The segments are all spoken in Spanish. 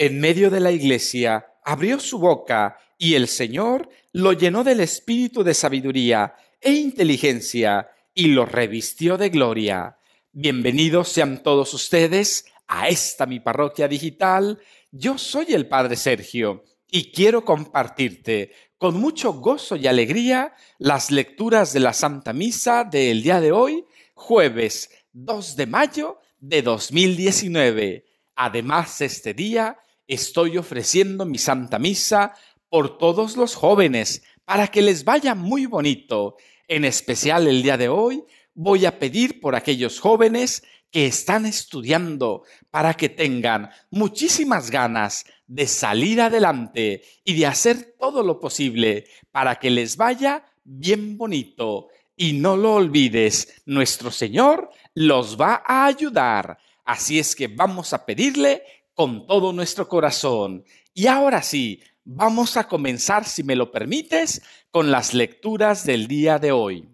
en medio de la iglesia, abrió su boca y el Señor lo llenó del espíritu de sabiduría e inteligencia y lo revistió de gloria. Bienvenidos sean todos ustedes a esta mi parroquia digital. Yo soy el Padre Sergio y quiero compartirte con mucho gozo y alegría las lecturas de la Santa Misa del día de hoy, jueves 2 de mayo de 2019. Además, este día Estoy ofreciendo mi Santa Misa por todos los jóvenes para que les vaya muy bonito. En especial el día de hoy voy a pedir por aquellos jóvenes que están estudiando para que tengan muchísimas ganas de salir adelante y de hacer todo lo posible para que les vaya bien bonito. Y no lo olvides, nuestro Señor los va a ayudar. Así es que vamos a pedirle con todo nuestro corazón. Y ahora sí, vamos a comenzar, si me lo permites, con las lecturas del día de hoy.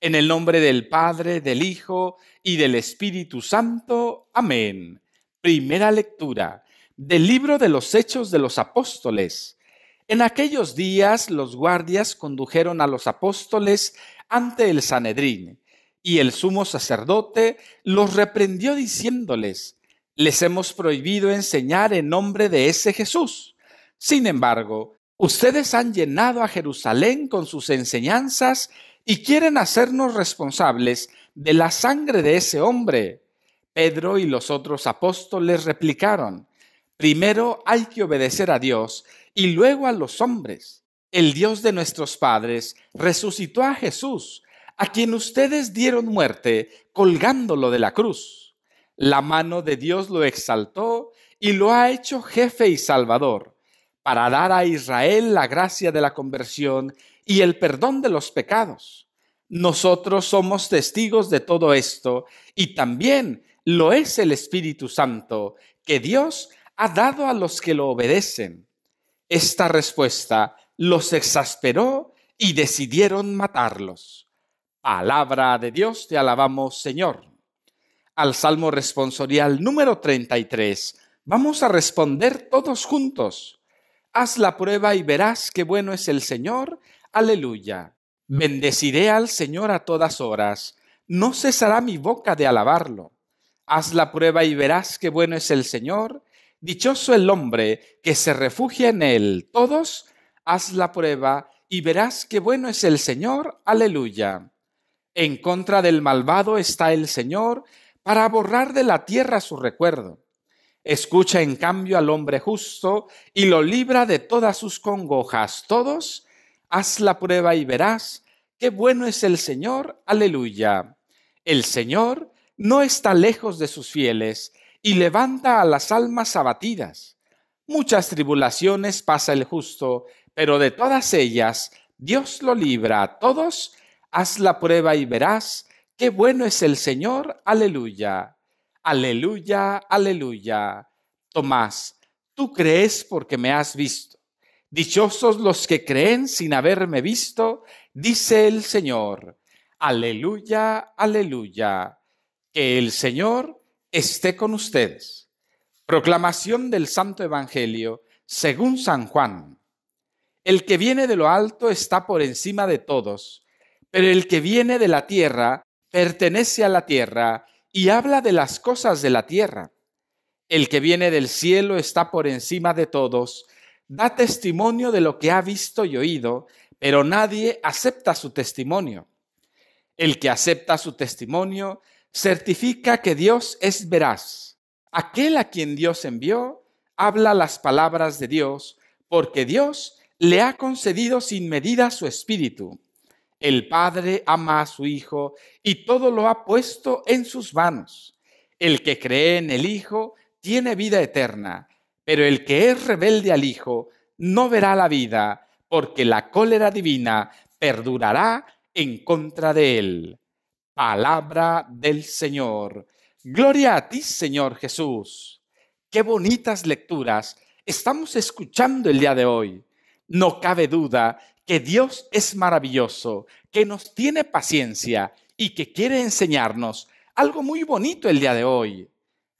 En el nombre del Padre, del Hijo y del Espíritu Santo. Amén. Primera lectura del libro de los Hechos de los Apóstoles. En aquellos días los guardias condujeron a los apóstoles ante el Sanedrín, y el sumo sacerdote los reprendió diciéndoles, les hemos prohibido enseñar en nombre de ese Jesús. Sin embargo, ustedes han llenado a Jerusalén con sus enseñanzas y quieren hacernos responsables de la sangre de ese hombre. Pedro y los otros apóstoles replicaron, primero hay que obedecer a Dios y luego a los hombres. El Dios de nuestros padres resucitó a Jesús, a quien ustedes dieron muerte colgándolo de la cruz. La mano de Dios lo exaltó y lo ha hecho jefe y salvador, para dar a Israel la gracia de la conversión y el perdón de los pecados. Nosotros somos testigos de todo esto y también lo es el Espíritu Santo que Dios ha dado a los que lo obedecen. Esta respuesta los exasperó y decidieron matarlos. Palabra de Dios, te alabamos Señor al Salmo responsorial número 33. Vamos a responder todos juntos. Haz la prueba y verás qué bueno es el Señor. Aleluya. Bendeciré al Señor a todas horas. No cesará mi boca de alabarlo. Haz la prueba y verás qué bueno es el Señor. Dichoso el hombre que se refugia en él. Todos, haz la prueba y verás qué bueno es el Señor. Aleluya. En contra del malvado está el Señor para borrar de la tierra su recuerdo. Escucha en cambio al hombre justo y lo libra de todas sus congojas. Todos, haz la prueba y verás qué bueno es el Señor. Aleluya. El Señor no está lejos de sus fieles y levanta a las almas abatidas. Muchas tribulaciones pasa el justo, pero de todas ellas Dios lo libra. Todos, haz la prueba y verás Qué bueno es el Señor, aleluya. Aleluya, aleluya. Tomás, tú crees porque me has visto. Dichosos los que creen sin haberme visto, dice el Señor. Aleluya, aleluya. Que el Señor esté con ustedes. Proclamación del Santo Evangelio según San Juan. El que viene de lo alto está por encima de todos, pero el que viene de la tierra pertenece a la tierra y habla de las cosas de la tierra. El que viene del cielo está por encima de todos, da testimonio de lo que ha visto y oído, pero nadie acepta su testimonio. El que acepta su testimonio certifica que Dios es veraz. Aquel a quien Dios envió habla las palabras de Dios, porque Dios le ha concedido sin medida su espíritu. El Padre ama a su Hijo y todo lo ha puesto en sus manos. El que cree en el Hijo tiene vida eterna, pero el que es rebelde al Hijo no verá la vida, porque la cólera divina perdurará en contra de él. Palabra del Señor. Gloria a ti, Señor Jesús. Qué bonitas lecturas estamos escuchando el día de hoy. No cabe duda que Dios es maravilloso, que nos tiene paciencia y que quiere enseñarnos algo muy bonito el día de hoy.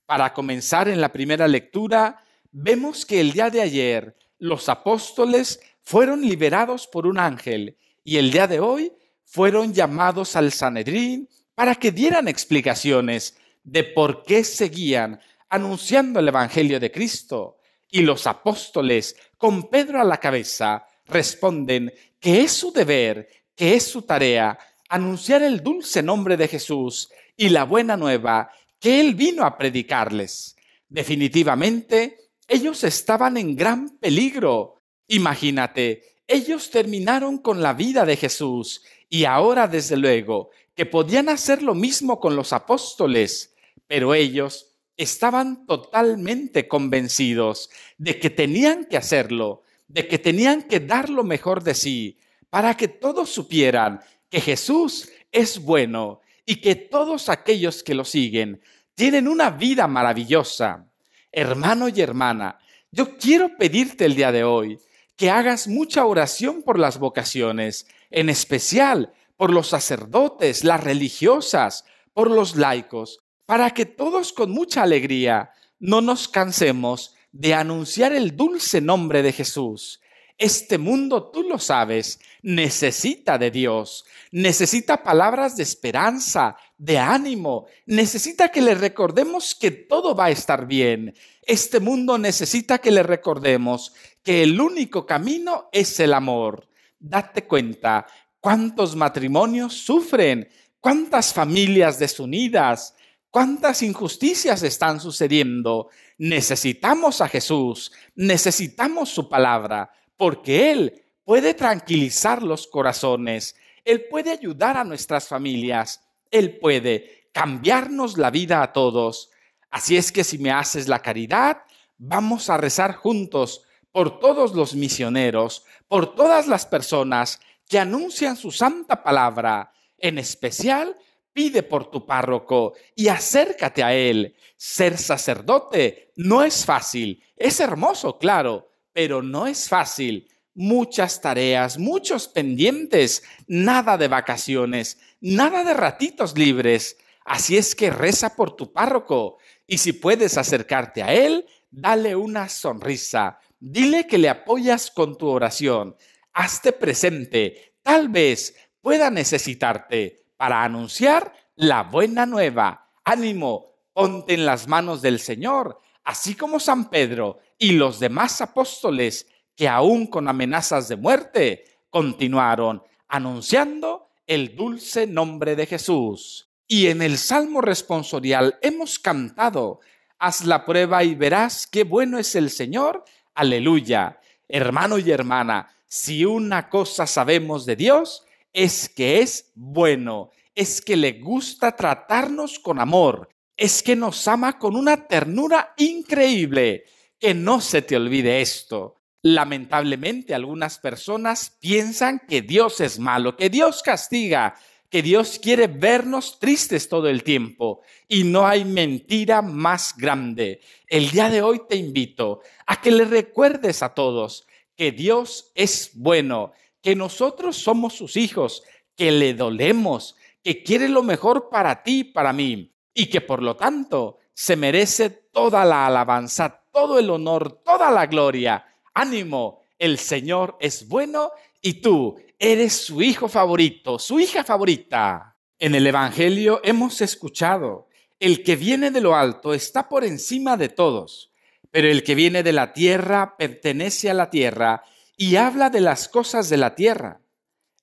Para comenzar en la primera lectura, vemos que el día de ayer los apóstoles fueron liberados por un ángel y el día de hoy fueron llamados al Sanedrín para que dieran explicaciones de por qué seguían anunciando el Evangelio de Cristo. Y los apóstoles, con Pedro a la cabeza, responden que es su deber, que es su tarea, anunciar el dulce nombre de Jesús y la buena nueva que Él vino a predicarles. Definitivamente, ellos estaban en gran peligro. Imagínate, ellos terminaron con la vida de Jesús y ahora, desde luego, que podían hacer lo mismo con los apóstoles, pero ellos estaban totalmente convencidos de que tenían que hacerlo de que tenían que dar lo mejor de sí para que todos supieran que Jesús es bueno y que todos aquellos que lo siguen tienen una vida maravillosa. Hermano y hermana, yo quiero pedirte el día de hoy que hagas mucha oración por las vocaciones, en especial por los sacerdotes, las religiosas, por los laicos, para que todos con mucha alegría no nos cansemos de anunciar el dulce nombre de Jesús. Este mundo, tú lo sabes, necesita de Dios, necesita palabras de esperanza, de ánimo, necesita que le recordemos que todo va a estar bien. Este mundo necesita que le recordemos que el único camino es el amor. Date cuenta cuántos matrimonios sufren, cuántas familias desunidas, ¿Cuántas injusticias están sucediendo? Necesitamos a Jesús, necesitamos su palabra, porque Él puede tranquilizar los corazones, Él puede ayudar a nuestras familias, Él puede cambiarnos la vida a todos. Así es que si me haces la caridad, vamos a rezar juntos por todos los misioneros, por todas las personas que anuncian su santa palabra, en especial pide por tu párroco y acércate a él. Ser sacerdote no es fácil, es hermoso, claro, pero no es fácil. Muchas tareas, muchos pendientes, nada de vacaciones, nada de ratitos libres. Así es que reza por tu párroco y si puedes acercarte a él, dale una sonrisa. Dile que le apoyas con tu oración. Hazte presente. Tal vez pueda necesitarte para anunciar la buena nueva. Ánimo, ponte en las manos del Señor, así como San Pedro y los demás apóstoles que aún con amenazas de muerte continuaron anunciando el dulce nombre de Jesús. Y en el Salmo responsorial hemos cantado, haz la prueba y verás qué bueno es el Señor. Aleluya. Hermano y hermana, si una cosa sabemos de Dios, es que es bueno, es que le gusta tratarnos con amor, es que nos ama con una ternura increíble. Que no se te olvide esto. Lamentablemente algunas personas piensan que Dios es malo, que Dios castiga, que Dios quiere vernos tristes todo el tiempo. Y no hay mentira más grande. El día de hoy te invito a que le recuerdes a todos que Dios es bueno que nosotros somos sus hijos, que le dolemos, que quiere lo mejor para ti, para mí, y que por lo tanto se merece toda la alabanza, todo el honor, toda la gloria. Ánimo, el Señor es bueno y tú eres su hijo favorito, su hija favorita. En el Evangelio hemos escuchado, el que viene de lo alto está por encima de todos, pero el que viene de la tierra pertenece a la tierra y habla de las cosas de la tierra.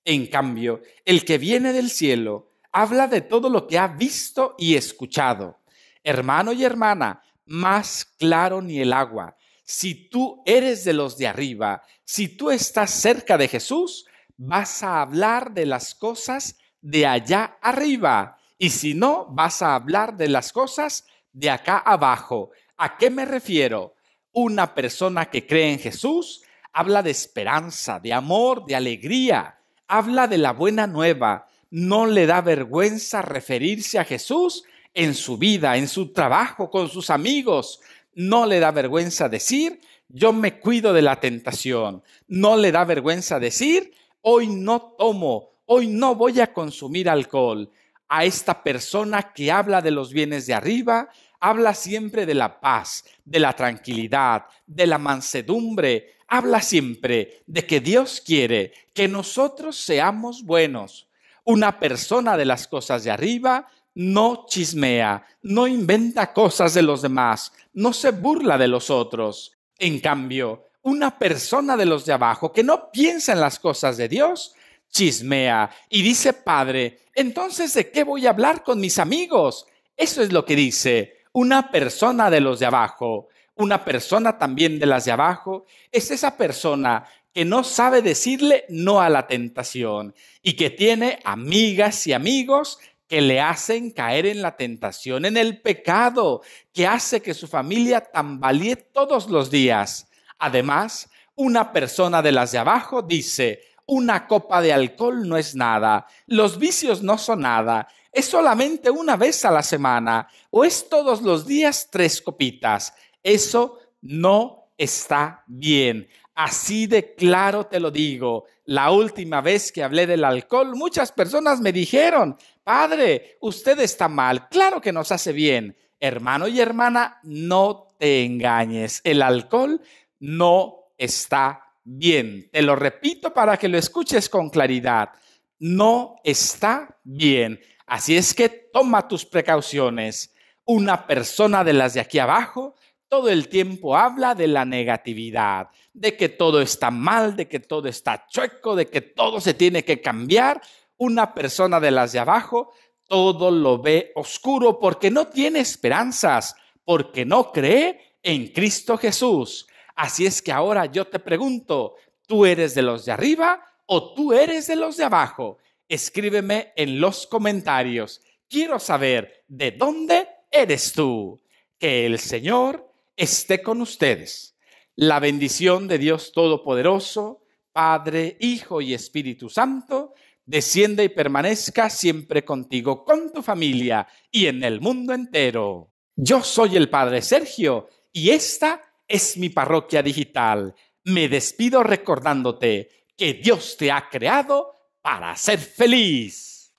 En cambio, el que viene del cielo habla de todo lo que ha visto y escuchado. Hermano y hermana, más claro ni el agua. Si tú eres de los de arriba, si tú estás cerca de Jesús, vas a hablar de las cosas de allá arriba. Y si no, vas a hablar de las cosas de acá abajo. ¿A qué me refiero? Una persona que cree en Jesús habla de esperanza, de amor, de alegría, habla de la buena nueva. No le da vergüenza referirse a Jesús en su vida, en su trabajo, con sus amigos. No le da vergüenza decir, yo me cuido de la tentación. No le da vergüenza decir, hoy no tomo, hoy no voy a consumir alcohol. A esta persona que habla de los bienes de arriba, habla siempre de la paz, de la tranquilidad, de la mansedumbre, habla siempre de que Dios quiere que nosotros seamos buenos. Una persona de las cosas de arriba no chismea, no inventa cosas de los demás, no se burla de los otros. En cambio, una persona de los de abajo que no piensa en las cosas de Dios, chismea y dice, Padre, entonces ¿de qué voy a hablar con mis amigos? Eso es lo que dice una persona de los de abajo, una persona también de las de abajo, es esa persona que no sabe decirle no a la tentación y que tiene amigas y amigos que le hacen caer en la tentación, en el pecado, que hace que su familia tambalee todos los días. Además, una persona de las de abajo dice, una copa de alcohol no es nada, los vicios no son nada, ¿Es solamente una vez a la semana o es todos los días tres copitas? Eso no está bien. Así de claro te lo digo. La última vez que hablé del alcohol, muchas personas me dijeron, padre, usted está mal. Claro que nos hace bien. Hermano y hermana, no te engañes. El alcohol no está bien. Te lo repito para que lo escuches con claridad. No está bien. Así es que toma tus precauciones. Una persona de las de aquí abajo todo el tiempo habla de la negatividad, de que todo está mal, de que todo está chueco, de que todo se tiene que cambiar. Una persona de las de abajo todo lo ve oscuro porque no tiene esperanzas, porque no cree en Cristo Jesús. Así es que ahora yo te pregunto, ¿tú eres de los de arriba o tú eres de los de abajo? Escríbeme en los comentarios. Quiero saber de dónde eres tú. Que el Señor esté con ustedes. La bendición de Dios Todopoderoso, Padre, Hijo y Espíritu Santo, descienda y permanezca siempre contigo, con tu familia y en el mundo entero. Yo soy el Padre Sergio y esta es mi parroquia digital. Me despido recordándote que Dios te ha creado para ser feliz.